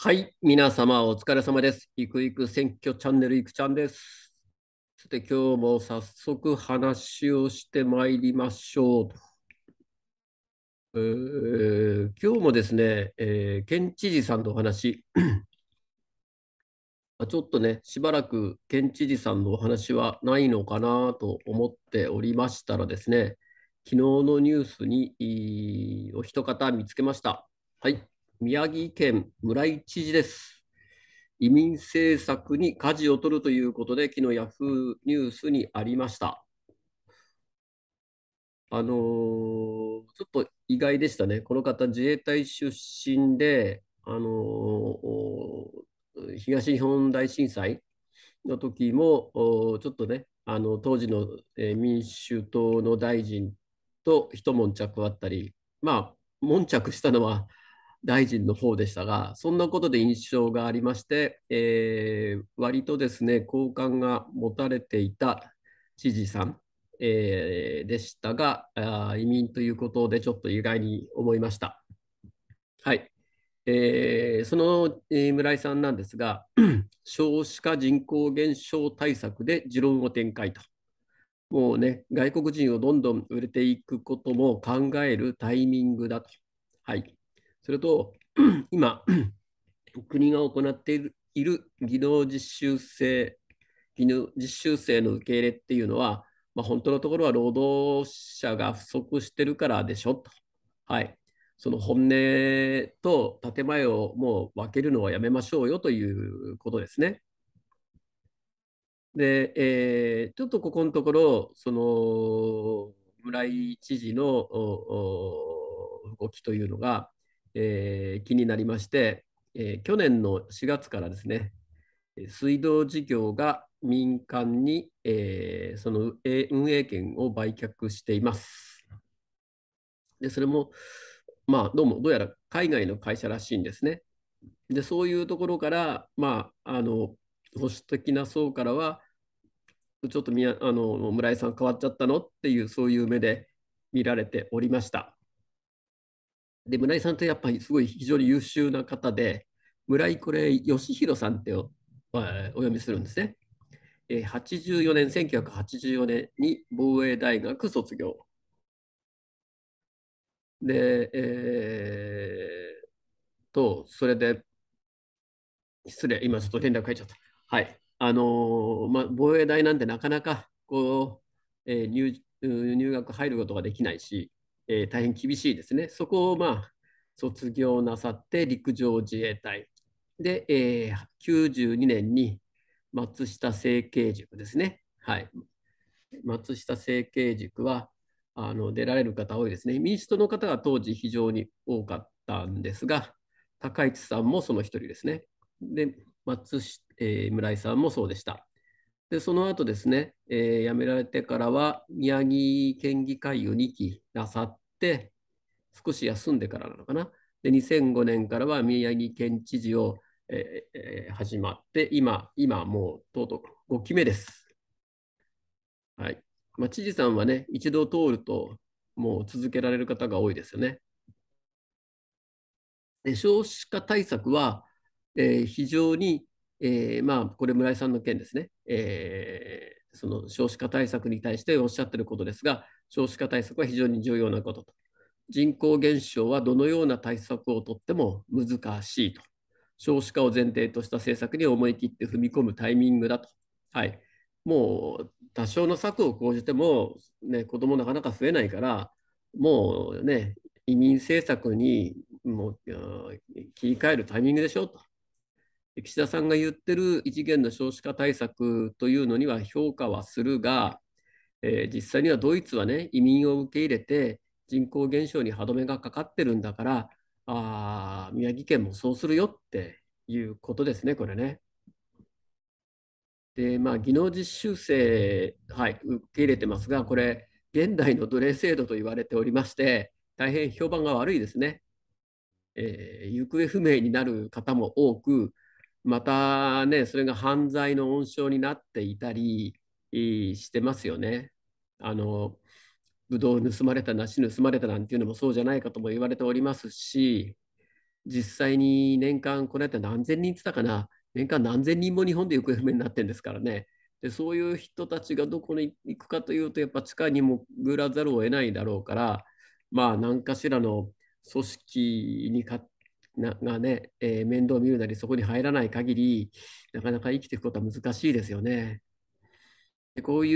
はい、皆様お疲れ様です。いくいく選挙チャンネルいくちゃんです。さて、今日も早速話をしてまいりましょう。えー、今日もですね、えー、県知事さんのお話、ちょっとね、しばらく県知事さんのお話はないのかなと思っておりましたらですね、昨日のニュースにお一方見つけました。はい、宮城県村井知事です。移民政策に舵を取るということで、昨日ヤフーニュースにありました。あのー、ちょっと意外でしたね。この方、自衛隊出身で、あのー、東日本大震災の時も、ちょっとね、あの当時の、え民主党の大臣と一悶着あったり、まあ、悶着したのは大臣の方でしたが、そんなことで印象がありまして、えー、割とですね、好感が持たれていた知事さん、えー、でしたがあ、移民ということでちょっと意外に思いました。はい。えー、その、え村井さんなんですが、少子化人口減少対策で持論を展開と。もうね、外国人をどんどん売れていくことも考えるタイミングだと。はい。それと、今、国が行っているいる技能実習生、技能実習生の受け入れっていうのは、まあ、本当のところは労働者が不足してるからでしょと。はい。その本音と建前をもう分けるのはやめましょうよということですね。で、えー、ちょっとここのところ、その村井知事の動きというのが、えー、気になりまして、えー、去年の4月からですね、水道事業が民間に、えー、その運営権を売却しています。でそれも、まあ、どうもどうやら海外の会社らしいんですね。でそういうところから、まあ、あの保守的な層からはちょっとみあの村井さん変わっちゃったのっていうそういう目で見られておりました。で、村井さんってやっぱりすごい非常に優秀な方で、村井これ、義弘さんってお読みするんですね。84年、1984年に防衛大学卒業。で、えー、と、それで、失礼、今ちょっと連絡書いちゃった。はい。あのー、まあ、防衛大なんてなかなかこう、えー、入入学入ることができないし、えー、大変厳しいですね。そこをまあ卒業なさって陸上自衛隊で、えー、92年に松下整形塾ですね。はい、松下整形塾はあの出られる方多いですね。民主党の方が当時非常に多かったんですが、高市さんもその一人ですね。で、松えー、村井さんもそうでした。でその後ですね、えー、辞められてからは宮城県議会を2期なさって少し休んでからなのかなで2005年からは宮城県知事を、えーえー、始まって今今もうとうとう5期目です。はいまあ、知事さんはね一度通るともう続けられる方が多いですよね。で少子化対策は、えー、非常に、えー、まあこれ村井さんの件ですねえー、その少子化対策に対しておっしゃっていることですが、少子化対策は非常に重要なことと。人口減少はどのような対策をとっても難しいと。少子化を前提とした政策に思い切って踏み込むタイミングだと。はい、もう多少の策を講じても、ね、子どもなかなか増えないから、もうね、移民政策にもう切り替えるタイミングでしょと。岸田さんが言ってる異次元の少子化対策というのには評価はするが、えー、実際にはドイツはね移民を受け入れて人口減少に歯止めがかかってるんだからあ宮城県もそうするよっていうことですねこれね。でまあ技能実習生はい受け入れてますがこれ現代の奴隷制度と言われておりまして大変評判が悪いですね。えー、行方不明になる方も多くまたね、それが犯罪の温床になっていたりしてますよね。あのブドウ盗まれた梨盗まれたなんていうのもそうじゃないかとも言われておりますし実際に年間この間何千人って言ったかな年間何千人も日本で行方不明になってるんですからねでそういう人たちがどこに行くかというとやっぱ地下に潜らざるを得ないだろうからまあ何かしらの組織に勝がね、えー、面倒を見るなりそこに入らない限りなかなか生きていくことは難しいですよね。でこうい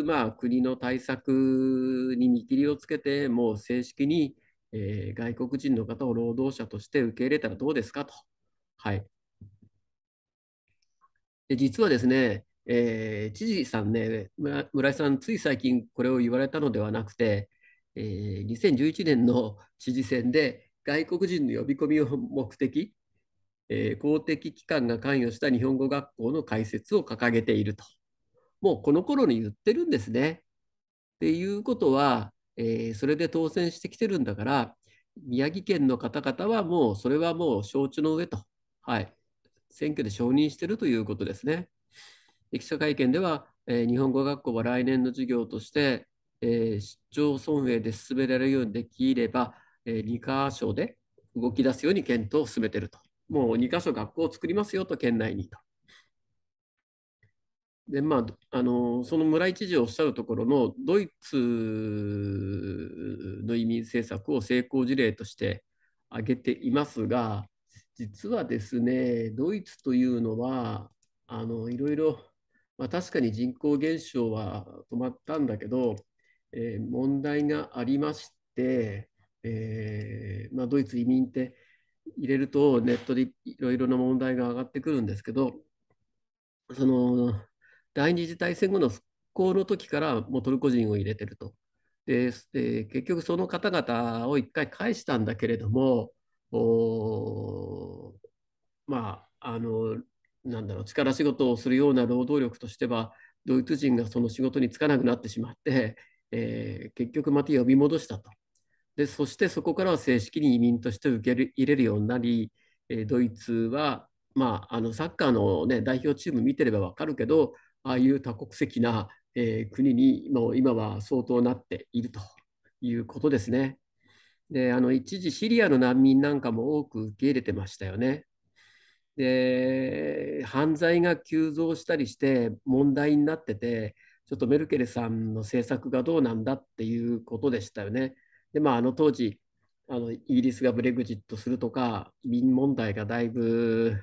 う、まあ、国の対策に見切りをつけてもう正式に、えー、外国人の方を労働者として受け入れたらどうですかと。はい、で実はですね、えー、知事さんね村、村井さん、つい最近これを言われたのではなくて、えー、2011年の知事選で、外国人の呼び込みを目的、えー、公的機関が関与した日本語学校の開設を掲げていると。もうこの頃に言ってるんですね。っていうことは、えー、それで当選してきてるんだから、宮城県の方々はもうそれはもう承知の上と、はい、選挙で承認してるということですね。記者会見では、えー、日本語学校は来年の授業として、えー、市町村営で進められるようにできれば、2か所で動き出すように検討を進めていると。もう2か所学校を作りますよと県内にと。でまあ、あのその村井知事おっしゃるところのドイツの移民政策を成功事例として挙げていますが実はですねドイツというのはあのいろいろ、まあ、確かに人口減少は止まったんだけど、えー、問題がありまして、えー、まあ、ドイツ移民って入れるとネットでいろいろな問題が上がってくるんですけどその第二次大戦後の復興の時からもうトルコ人を入れてると。で、え結局その方々を一回返したんだけれどもまああのなんだろう力仕事をするような労働力としてはドイツ人がその仕事に就かなくなってしまって、えー、結局また呼び戻したと。でそしてそこからは正式に移民として受け入れるようになり、えドイツは、まあ、あのサッカーの、ね、代表チーム見てれば分かるけどああいう多国籍な、えー、国にも今は相当なっているということですね。であの一時シリアの難民なんかも多く受け入れてましたよね。で犯罪が急増したりして問題になっててちょっとメルケルさんの政策がどうなんだっていうことでしたよね。で、まあ、あの当時、あのイギリスがブレグジットするとか、移民問題がだいぶ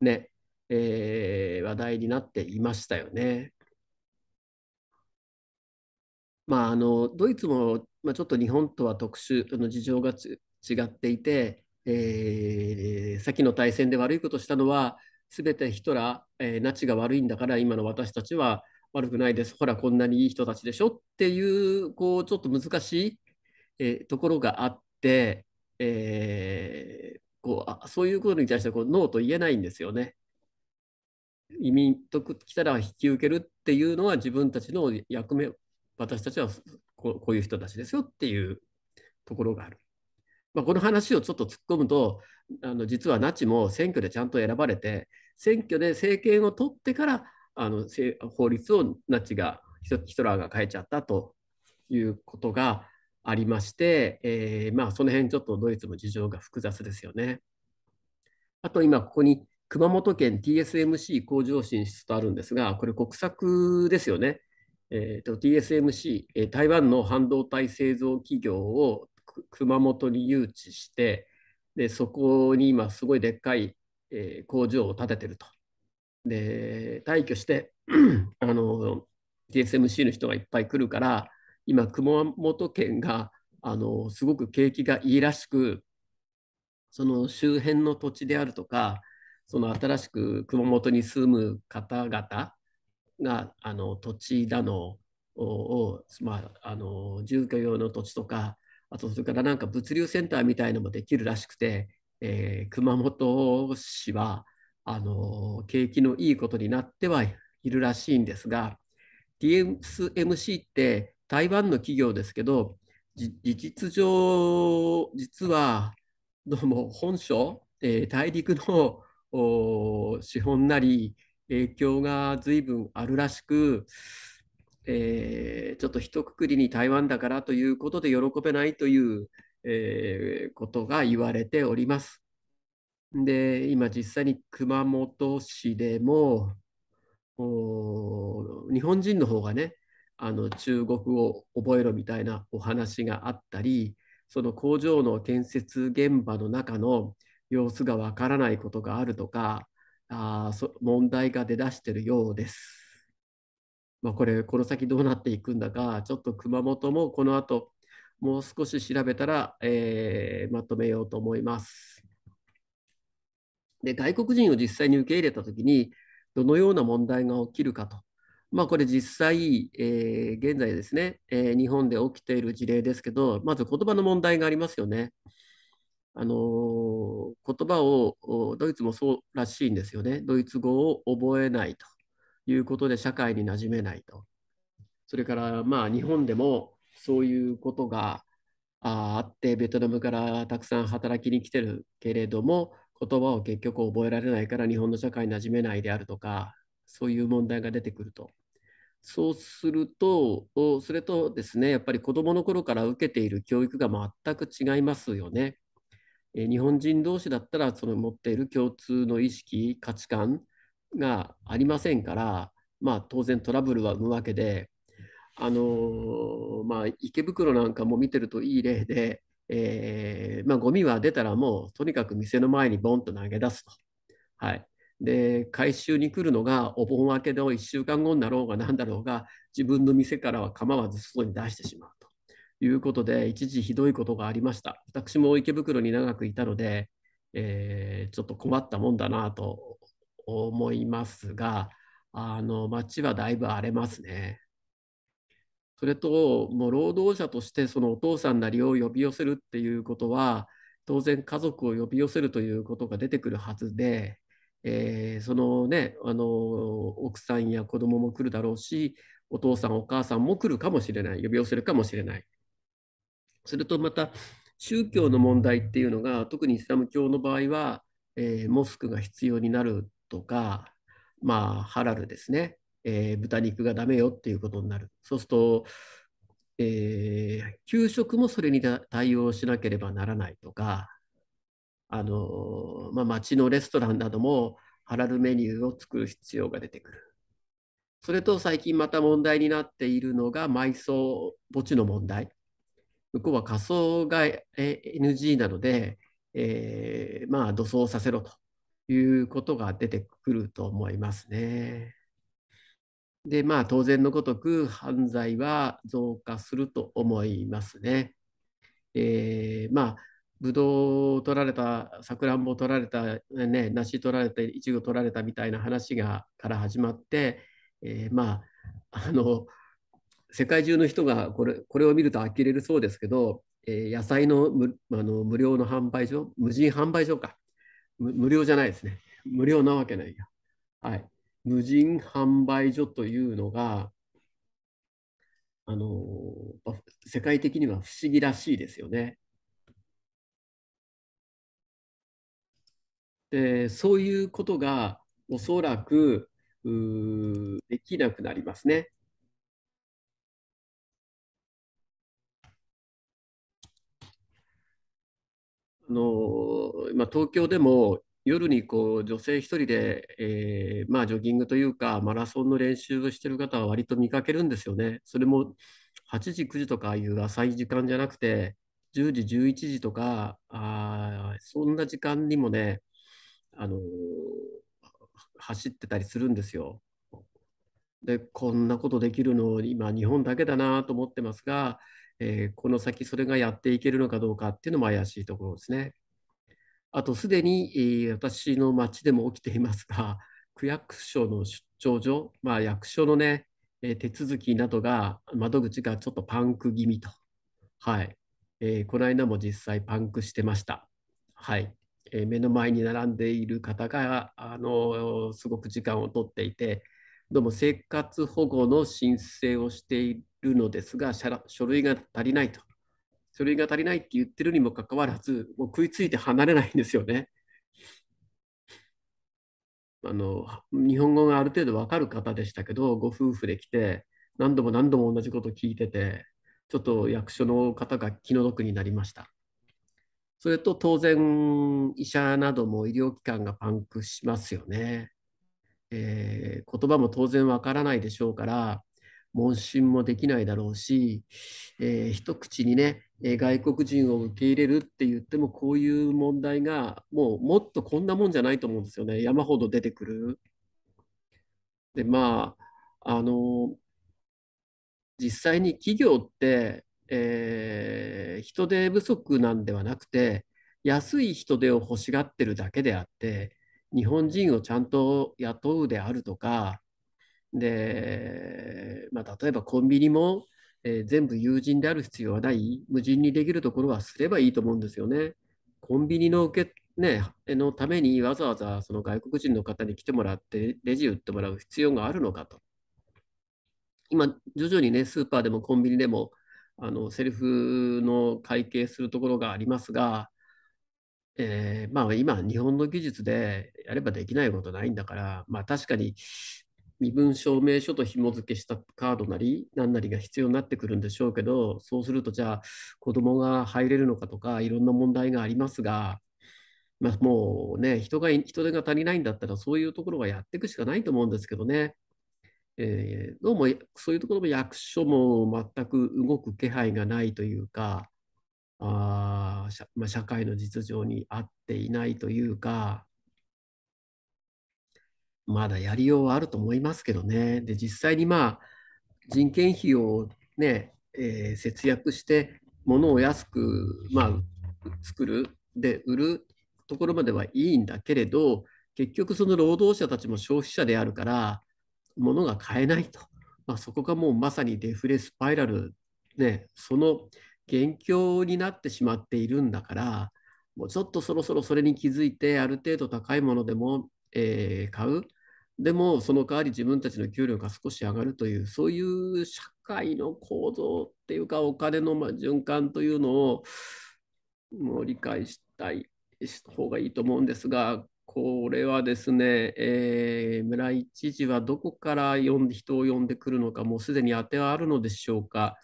ね、えー、話題になっていましたよね。まあ、あのドイツも、まあ、ちょっと日本とは特殊あの事情が違っていて、えー、先の大戦で悪いことしたのはすべてヒトラー、えー、ナチが悪いんだから今の私たちは悪くないですほらこんなにいい人たちでしょっていうこうちょっと難しいえー、ところがあって、えー、こうあそういうことに対してこうノーと言えないんですよね。移民と来たら引き受けるっていうのは自分たちの役目私たちはこういう人たちですよっていうところがある。まあ、この話をちょっと突っ込むとあの実はナチも選挙でちゃんと選ばれて選挙で政権を取ってからあの法律をナチがヒトラーが変えちゃったということがありまして、えー、まあ、その辺ちょっとドイツも事情が複雑ですよね。あと今ここに熊本県 TSMC 工場進出とあるんですが、これ国策ですよね。えーと、TSMC、台湾の半導体製造企業を熊本に誘致して、でそこに今すごいでっかい、えー、工場を建ててると。で退去して あの TSMC の人がいっぱい来るから今熊本県があのすごく景気がいいらしくその周辺の土地であるとかその新しく熊本に住む方々があの土地だのを、まあ、あの住居用の土地とかあとそれからなんか物流センターみたいのもできるらしくて、えー、熊本市はあの景気のいいことになってはいるらしいんですが TSMC って台湾の企業ですけど、事実上、実はどうも本省、えー、大陸の資本なり影響が随分あるらしく、えー、ちょっと一括りに台湾だからということで喜べないという、えー、ことが言われております。で今実際に熊本市でも日本人の方がねあの中国を覚えろみたいなお話があったりその工場の建設現場の中の様子がわからないことがあるとかあそ問題が出だしてるようです。まあ、これこの先どうなっていくんだかちょっと熊本もこの後もう少し調べたら、えー、まとめようと思います。で外国人を実際に受け入れた時にどのような問題が起きるかとまあ、これ実際、えー、現在ですね、えー、日本で起きている事例ですけど、まず言葉の問題がありますよね。あのー、言葉をドイツもそうらしいんですよね。ドイツ語を覚えないということで社会に馴染めないと。それからまあ日本でもそういうことがあってベトナムからたくさん働きに来てるけれども言葉を結局覚えられないから日本の社会に馴染めないであるとかそういう問題が出てくると。そうすると、それとですね、やっぱり子どもの頃から受けている教育が全く違いますよね。え日本人同士だったら、その持っている共通の意識、価値観がありませんから、まあ、当然トラブルは生むわけで、あのー、まあ、池袋なんかも見てるといい例で、えーまあ、ゴミは出たらもうとにかく店の前にボンと投げ出すと。はい、で回収に来るのがお盆明けの1週間後になろうが何だろうが自分の店からは構わず外に出してしまうということで一時ひどいことがありました私も池袋に長くいたので、えー、ちょっと困ったもんだなと思いますがあの街はだいぶ荒れますねそれともう労働者としてそのお父さんなりを呼び寄せるっていうことは当然家族を呼び寄せるということが出てくるはずでえー、そのねあの奥さんや子供も来るだろうしお父さんお母さんも来るかもしれない呼び寄せるかもしれないそれとまた宗教の問題っていうのが特にイスラム教の場合は、えー、モスクが必要になるとかまあハラルですね、えー、豚肉がダメよっていうことになるそうすると、え給食もそれに対応しなければならないとかあの、まあ、町のレストランなどもハラルメニューを作る必要が出てくる。それと最近また問題になっているのが埋葬墓地の問題。向こうは仮想が NG なので、えー、まあ土葬させろということが出てくると思いますね。でまあ当然のごとく犯罪は増加すると思いますね。えー、まあぶどう取られたさくらんぼ取られた、ね、梨取られたいちご取られたみたいな話がから始まって、えー、まああの世界中の人がこれこれを見ると呆れるそうですけど、えー、野菜の無あの無料の販売所無人販売所か無料じゃないですね無料なわけないや、はい、無人販売所というのがあの世界的には不思議らしいですよね。でそういうことがおそらくできなくなりますね。あのまあ、東京でも夜にこう女性1人で、えー、まあ、ジョギングというかマラソンの練習をしてる方は割と見かけるんですよね。それも8時9時とかああいう浅い時間じゃなくて10時11時とかあそんな時間にもねあの走ってたりするんですよ。でこんなことできるの今日本だけだなと思ってますが、えー、この先それがやっていけるのかどうかっていうのも怪しいところですね。あとすでに、えー、私の町でも起きていますが区役所の出張所、まあ、役所のね、えー、手続きなどが窓口がちょっとパンク気味と、はいえー、この間も実際パンクしてました。はい目の前に並んでいる方があのすごく時間をとっていてどうも生活保護の申請をしているのですが書類が足りないと書類が足りないって言ってるにもかかわらずもう食いついて離れないんですよね。あの日本語がある程度わかる方でしたけどご夫婦で来て何度も何度も同じこと聞いててちょっと役所の方が気の毒になりました。それと当然、医者なども医療機関がパンクしますよね。えー、言葉も当然わからないでしょうから、問診もできないだろうし、えー、一口にね、外国人を受け入れるって言っても、こういう問題が、もうもっとこんなもんじゃないと思うんですよね、山ほど出てくる。で、まあ、あの、実際に企業ってえー、人手不足なんではなくて安い人手を欲しがってるだけであって日本人をちゃんと雇うであるとかで、まあ、例えばコンビニも、えー、全部友人である必要はない無人にできるところはすればいいと思うんですよね。コンビニの受け、ね、のためにわざわざその外国人の方に来てもらってレジ打ってもらう必要があるのかと。今徐々にねスーパーでもコンビニでもあのセリフの会計するところがありますが、えー、まあ、今日本の技術でやればできないことないんだから、まあ、確かに身分証明書と紐付けしたカードなり何なりが必要になってくるんでしょうけどそうするとじゃあ子どもが入れるのかとかいろんな問題がありますが、まあ、もうね人が人手が足りないんだったらそういうところはやっていくしかないと思うんですけどね。えー、どうもそういうところも役所も全く動く気配がないというか、あ社まあ、社会の実情に合っていないというか、まだやりようはあると思いますけどね。で、実際にまあ、人件費をね、えー、節約して、物を安く、まあ、作る、で、売るところまではいいんだけれど、結局その労働者たちも消費者であるから、ものが買えないと、まあ、そこがもうまさにデフレスパイラル、ね、その元凶になってしまっているんだから、もうちょっとそろそろそれに気づいて、ある程度高いものでも、えー、買う、でもその代わり自分たちの給料が少し上がるという、そういう社会の構造っていうか、お金のま循環というのをもう理解したい方がいいと思うんですが、これはですね、えー、村井知事はどこから人を呼んでくるのか、もうすでに当てはあるのでしょうか、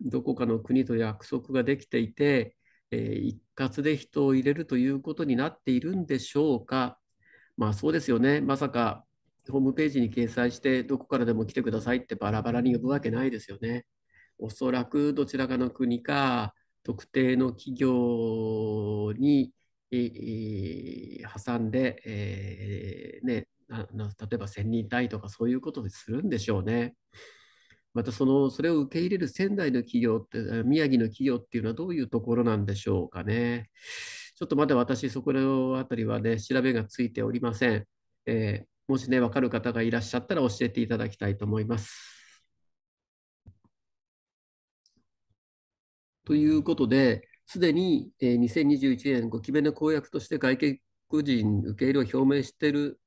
どこかの国と約束ができていて、えー、一括で人を入れるということになっているんでしょうか、まあそうですよね、まさかホームページに掲載して、どこからでも来てくださいってバラバラに呼ぶわけないですよね。おそらくどちらかの国か、特定の企業に、挟んで、えー、ね、例えば千人単位とかそういうことでするんでしょうね。またそのそれを受け入れる仙台の企業って宮城の企業っていうのはどういうところなんでしょうかね。ちょっとまだ私そこの辺りはね調べがついておりません。えー、もしね分かる方がいらっしゃったら教えていただきたいと思います。ということで、すでに2021年5期目の公約として外国人受け入れを表明してる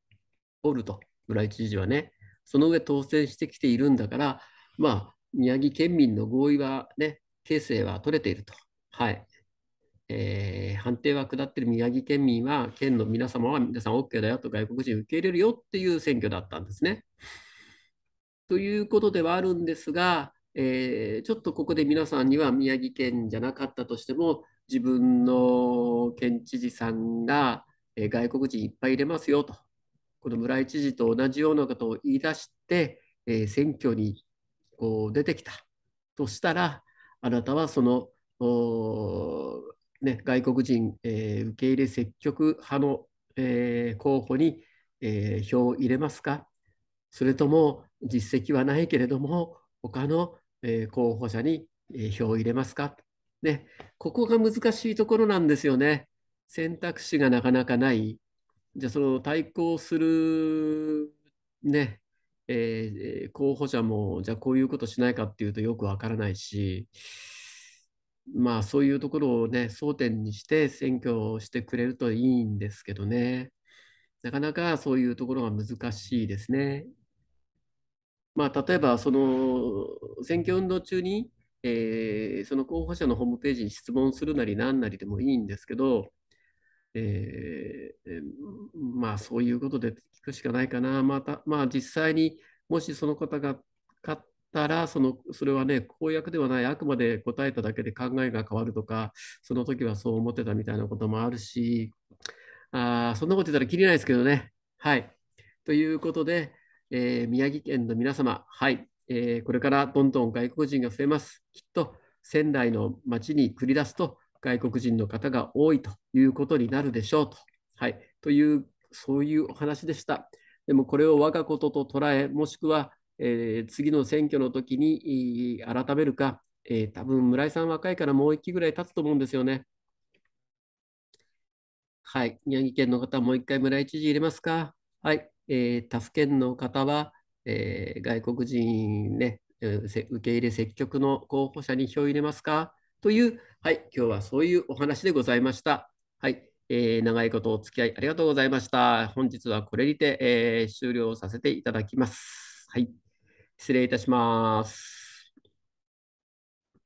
おると、村井知事はね、その上当選してきているんだから、まあ、宮城県民の合意はね、形成は取れていると。はい。えー、判定は下ってる宮城県民は、県の皆様は皆さん OK だよと、外国人受け入れるよっていう選挙だったんですね。ということではあるんですが、えー、ちょっとここで皆さんには宮城県じゃなかったとしても自分の県知事さんが、えー、外国人いっぱい入れますよとこの村井知事と同じようなことを言い出して、えー、選挙にこう出てきたとしたらあなたはそのね、外国人、えー、受け入れ積極派の、えー、候補に、えー、票を入れますかそれとも実績はないけれども他のえ候補者に票を入れますか、ね、ここが難しいところなんですよね。選択肢がなかなかない。じゃあその対抗する、ねえー、候補者もじゃあこういうことしないかっていうとよくわからないし、まあそういうところをね争点にして選挙をしてくれるといいんですけどね。なかなかそういうところが難しいですね。まあ、例えばその選挙運動中に、えー、その候補者のホームページに質問するなり何なりでもいいんですけど、えー、まあそういうことで聞くしかないかな、またまあ、実際にもしその方が勝ったらそのそれはね公約ではないあくまで答えただけで考えが変わるとかその時はそう思ってたみたいなこともあるしあそんなこと言ったらきりないですけどね。はいということで、えー、宮城県の皆様、はい、えー、これからどんどん外国人が増えます。きっと仙台の町に繰り出すと外国人の方が多いということになるでしょうと。はい、というそういうお話でした。でもこれを我がことと捉え、もしくは、えー、次の選挙の時に改めるか、えー、多分村井さん若いからもう1期ぐらい経つと思うんですよね。はい、宮城県の方、もう1回村井知事入れますか。はい。えー、他府県の方は、えー、外国人ね、受け入れ積極の候補者に票を入れますかという、はい、今日はそういうお話でございました。はい、えー、長いことお付き合いありがとうございました。本日はこれにて、えー、終了させていただきます。はい、失礼いたします。